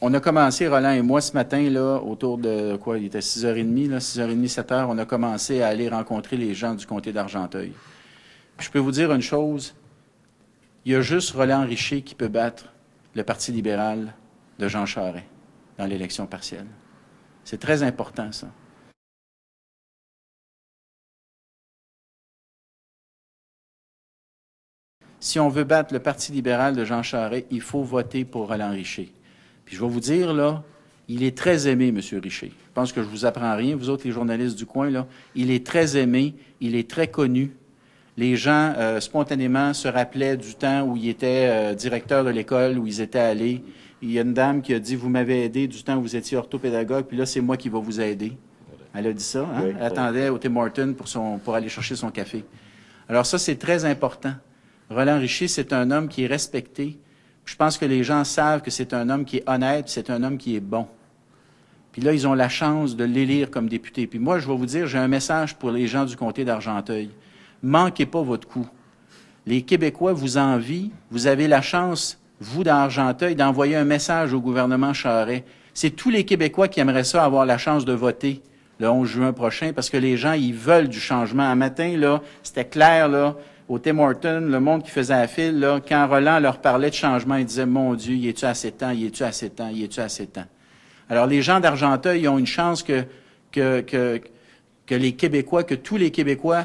on a commencé, Roland et moi, ce matin, là, autour de quoi? Il était 6h30, là, 6h30, 7h, on a commencé à aller rencontrer les gens du comté d'Argenteuil. je peux vous dire une chose, il y a juste Roland Richer qui peut battre le Parti libéral de Jean Charest dans l'élection partielle. C'est très important, ça. Si on veut battre le Parti libéral de Jean Charest, il faut voter pour Roland Richer. Puis je vais vous dire, là, il est très aimé, M. Richer. Je pense que je vous apprends rien, vous autres, les journalistes du coin, là. Il est très aimé, il est très connu. Les gens, euh, spontanément, se rappelaient du temps où il était euh, directeur de l'école, où ils étaient allés. Il y a une dame qui a dit, vous m'avez aidé du temps où vous étiez orthopédagogue, puis là, c'est moi qui vais vous aider. Elle a dit ça. Hein? Elle attendait au Tim Hortons pour, pour aller chercher son café. Alors ça, c'est très important. Roland Richer, c'est un homme qui est respecté, je pense que les gens savent que c'est un homme qui est honnête, c'est un homme qui est bon. Puis là, ils ont la chance de l'élire comme député. Puis moi, je vais vous dire, j'ai un message pour les gens du comté d'Argenteuil. Manquez pas votre coup. Les Québécois vous envient. Vous avez la chance, vous, d'Argenteuil, d'envoyer un message au gouvernement Charest. C'est tous les Québécois qui aimeraient ça avoir la chance de voter le 11 juin prochain parce que les gens, ils veulent du changement. À matin, là, c'était clair, là, au Tim Horton, le monde qui faisait la file, là, quand Roland leur parlait de changement, il disait Mon Dieu, y est tu à cet temps, y est tu à cet temps, y est tu à cet temps. Alors, les gens d'Argenteuil, ont une chance que, les Québécois, que tous les Québécois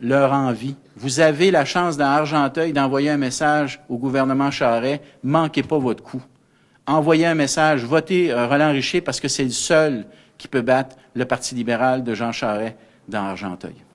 leur envient. Vous avez la chance dans Argenteuil d'envoyer un message au gouvernement Charret, manquez pas votre coup. Envoyez un message, votez euh, Roland Richer parce que c'est le seul qui peut battre le Parti libéral de Jean Charret dans Argenteuil.